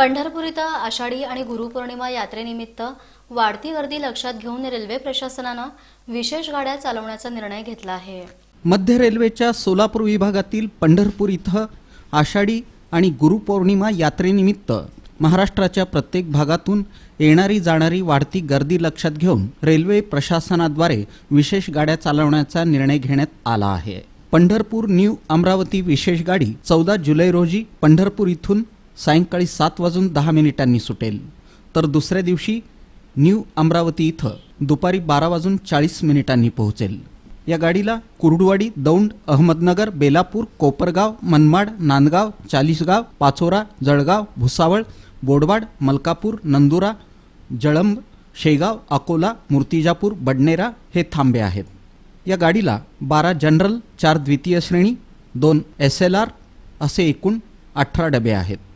पंढरपूर इथं आषाढी आणि गुरुपौर्णिमा यात्रेनिमित्त वाढती गर्दी लक्षात घेऊन रेल्वे प्रशासनानं विशेष गाड्या चालवण्याचा निर्णय घेतला आहे मध्य रेल्वेच्या सोलापूर विभागातील पंढरपूर इथं आषाढी आणि गुरुपौर्णिमा यात्रेनिमित्त महाराष्ट्राच्या प्रत्येक भागातून येणारी जाणारी वाढती गर्दी लक्षात घेऊन रेल्वे प्रशासनाद्वारे विशेष गाड्या चालवण्याचा निर्णय घेण्यात आला आहे पंढरपूर न्यू अमरावती विशेष गाडी चौदा जुलै रोजी पंढरपूर इथून सायंकाळी सात वाजून दहा मिनिटांनी सुटेल तर दुसऱ्या दिवशी न्यू अमरावती इथं दुपारी बारा वाजून चाळीस मिनिटांनी पोहोचेल या गाडीला कुर्डुवाडी दौंड अहमदनगर बेलापूर कोपरगाव मनमाड नांदगाव चाळीसगाव पाचोरा जळगाव भुसावळ बोडवाड मलकापूर नंदुरा जळंब शेगाव अकोला मूर्तिजापूर बडनेरा हे थांबे आहेत या गाडीला बारा जनरल चार द्वितीय श्रेणी दोन एस एल आर असे एकूण अठरा डबे आहेत